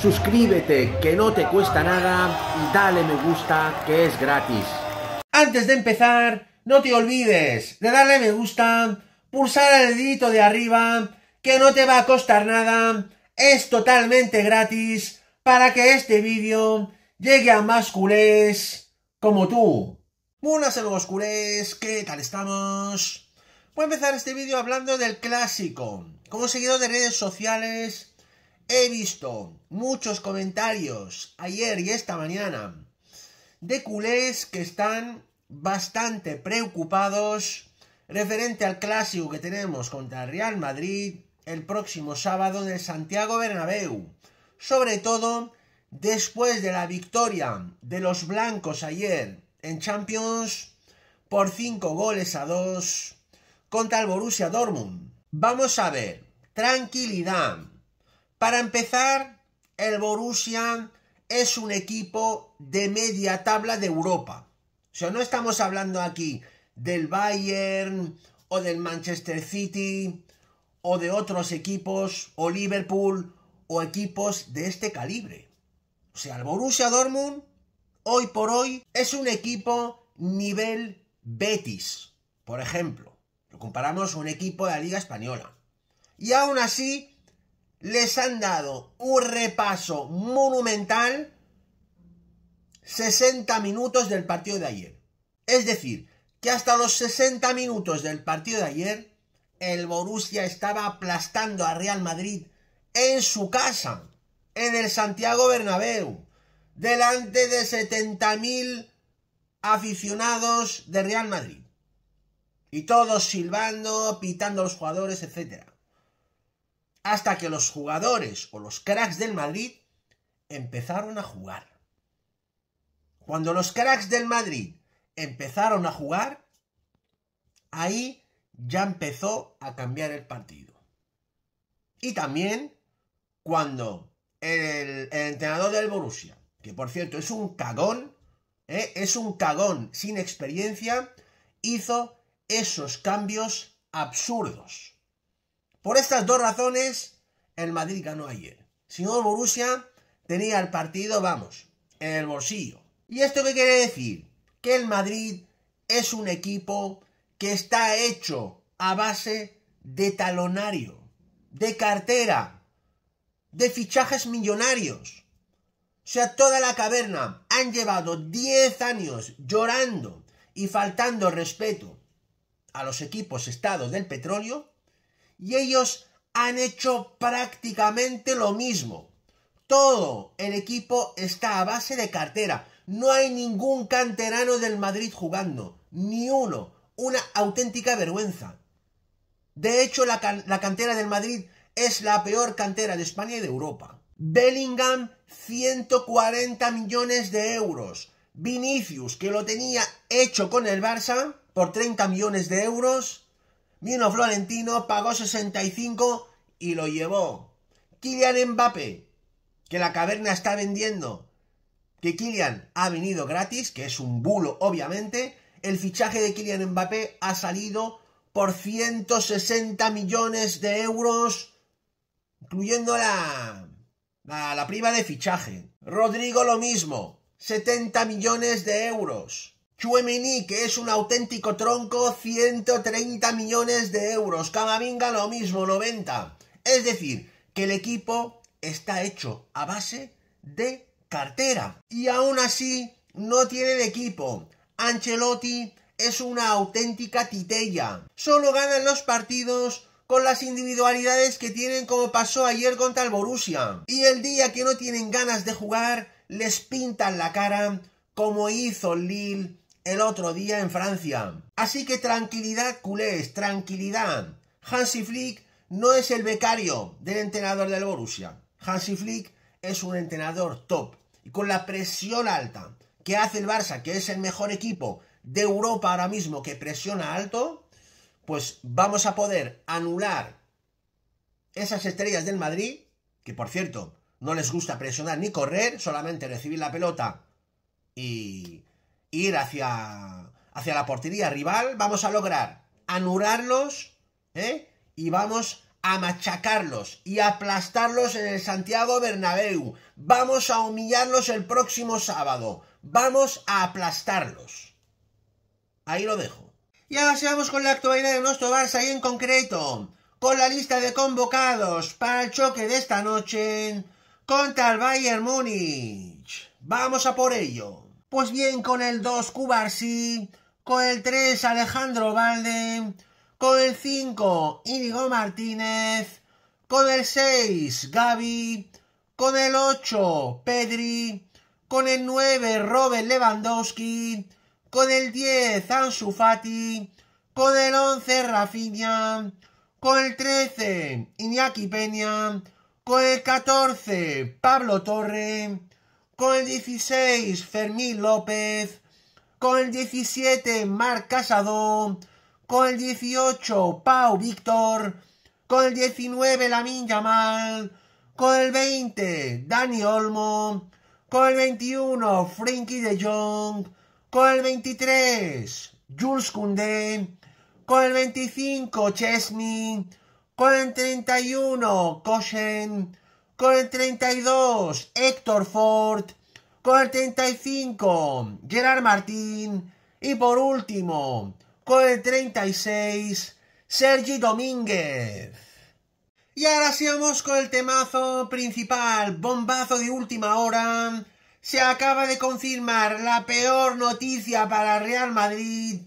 suscríbete que no te cuesta nada y dale me gusta que es gratis. Antes de empezar, no te olvides de darle me gusta, pulsar el dedito de arriba, que no te va a costar nada, es totalmente gratis para que este vídeo llegue a más culés como tú. Buenas los culés, ¿qué tal estamos? Voy a empezar este vídeo hablando del clásico. Como seguidor de redes sociales, He visto muchos comentarios ayer y esta mañana de culés que están bastante preocupados referente al clásico que tenemos contra el Real Madrid el próximo sábado en el Santiago Bernabéu. Sobre todo después de la victoria de los blancos ayer en Champions por 5 goles a 2 contra el Borussia Dortmund. Vamos a ver, tranquilidad, para empezar, el Borussia es un equipo de media tabla de Europa. O sea, no estamos hablando aquí del Bayern o del Manchester City o de otros equipos o Liverpool o equipos de este calibre. O sea, el Borussia Dortmund hoy por hoy es un equipo nivel Betis, por ejemplo. Lo comparamos a un equipo de la Liga Española. Y aún así les han dado un repaso monumental 60 minutos del partido de ayer. Es decir, que hasta los 60 minutos del partido de ayer, el Borussia estaba aplastando a Real Madrid en su casa, en el Santiago Bernabéu, delante de 70.000 aficionados de Real Madrid. Y todos silbando, pitando a los jugadores, etcétera hasta que los jugadores o los cracks del Madrid empezaron a jugar. Cuando los cracks del Madrid empezaron a jugar, ahí ya empezó a cambiar el partido. Y también cuando el, entrenador del Borussia, que por cierto es un cagón, ¿eh? es un cagón sin experiencia, hizo esos cambios absurdos. Por estas dos razones, el Madrid ganó ayer. Si no, Borussia tenía el partido, vamos, en el bolsillo. ¿Y esto qué quiere decir? Que el Madrid es un equipo que está hecho a base de talonario, de cartera, de fichajes millonarios. O sea, toda la caverna han llevado 10 años llorando y faltando respeto a los equipos estados del petróleo y ellos han hecho prácticamente lo mismo. Todo el equipo está a base de cartera. No hay ningún canterano del Madrid jugando. Ni uno. Una auténtica vergüenza. De hecho, la, cantera del Madrid es la peor cantera de España y de Europa. Bellingham, 140 millones de euros. Vinicius, que lo tenía hecho con el Barça, por 30 millones de euros. Vino Florentino pagó 65 y lo llevó. Kylian Mbappé, que la caverna está vendiendo. Que Kylian ha venido gratis, que es un bulo, obviamente. El fichaje de Kylian Mbappé ha salido por 160 millones de euros, incluyendo la, la, la prima de fichaje. Rodrigo lo mismo, 70 millones de euros. Chuemini, que es un auténtico tronco, 130 millones de euros. Camavinga lo mismo, 90. Es decir, que el equipo está hecho a base de cartera. Y aún así, no tiene el equipo. Ancelotti es una auténtica titella. Solo ganan los partidos con las individualidades que tienen como pasó ayer contra el Borussia. Y el día que no tienen ganas de jugar, les pintan la cara como hizo Lille el otro día en Francia. Así que tranquilidad, culés, tranquilidad. Hansi Flick no es el becario del entrenador del Borussia. Hansi Flick es un entrenador top y con la presión alta que hace el Barça, que es el mejor equipo de Europa ahora mismo que presiona alto, pues vamos a poder anular esas estrellas del Madrid, que por cierto no les gusta presionar ni correr, solamente recibir la pelota y ir hacia, hacia la portería rival, vamos a lograr anularlos ¿eh? y vamos a machacarlos y aplastarlos en el Santiago Bernabéu. Vamos a humillarlos el próximo sábado. Vamos a aplastarlos. Ahí lo dejo. Y ahora vamos con la actualidad de nuestro Barça y en concreto con la lista de convocados para el choque de esta noche contra el Bayern Múnich. Vamos a por ello. Pues bien, con el 2 Cubarsí, con el 3 Alejandro Valde, con el 5 Íñigo Martínez, con el 6 Gaby, con el 8 Pedri, con el 9 Robert Lewandowski, con el 10 Ansu Fati, con el 11 Rafinha, con el 13 Iñaki Peña, con el 14 Pablo Torre, con el 16, Fermín López. Con el 17, Marc Casado. Con el 18, Pau Víctor. Con el 19, Lamin Yamal. Con el 20, Dani Olmo. Con el 21, Frankie de Jong. Con el 23, Jules Koundé. Con el 25, Chesney. Con el 31, Koshen. Con el 32, Héctor Ford. Con el 35, Gerard Martín. Y por último, con el 36, Sergi Domínguez. Y ahora sí con el temazo principal, bombazo de última hora. Se acaba de confirmar la peor noticia para Real Madrid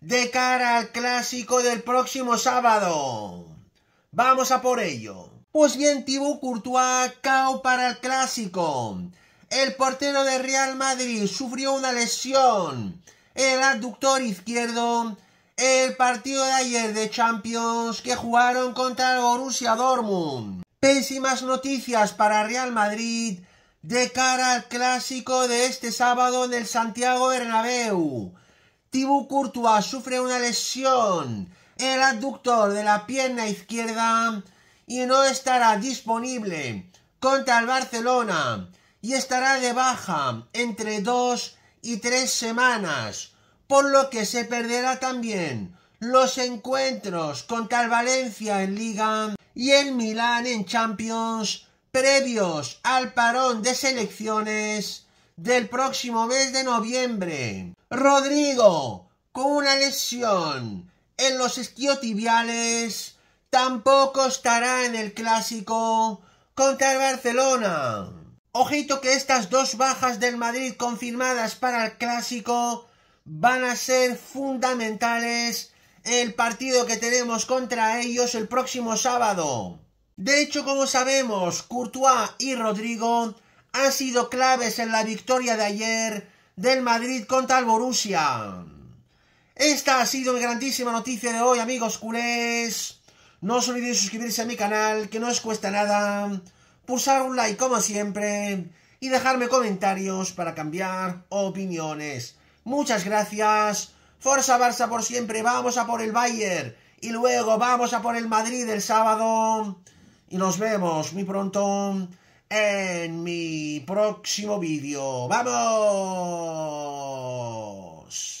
de cara al clásico del próximo sábado. Vamos a por ello. Pues bien, Thibaut Courtois cao para el clásico. El portero de Real Madrid sufrió una lesión. El aductor izquierdo. El partido de ayer de Champions que jugaron contra el Borussia Dortmund. Pésimas noticias para Real Madrid de cara al clásico de este sábado en el Santiago Bernabéu. Thibaut Courtois sufre una lesión. El aductor de la pierna izquierda y no estará disponible contra el Barcelona y estará de baja entre dos y tres semanas, por lo que se perderá también los encuentros contra el Valencia en Liga y el Milán en Champions previos al parón de selecciones del próximo mes de noviembre. Rodrigo, con una lesión en los tibiales, tampoco estará en el clásico contra el Barcelona. Ojito que estas dos bajas del Madrid confirmadas para el clásico van a ser fundamentales el partido que tenemos contra ellos el próximo sábado. De hecho, como sabemos, Courtois y Rodrigo han sido claves en la victoria de ayer del Madrid contra el Borussia. Esta ha sido mi grandísima noticia de hoy, amigos culés. No os olvidéis suscribirse a mi canal, que no os cuesta nada, pulsar un like como siempre y dejarme comentarios para cambiar opiniones. Muchas gracias. Forza Barça por siempre. Vamos a por el Bayern. Y luego vamos a por el Madrid el sábado. Y nos vemos muy pronto en mi próximo vídeo. ¡Vamos!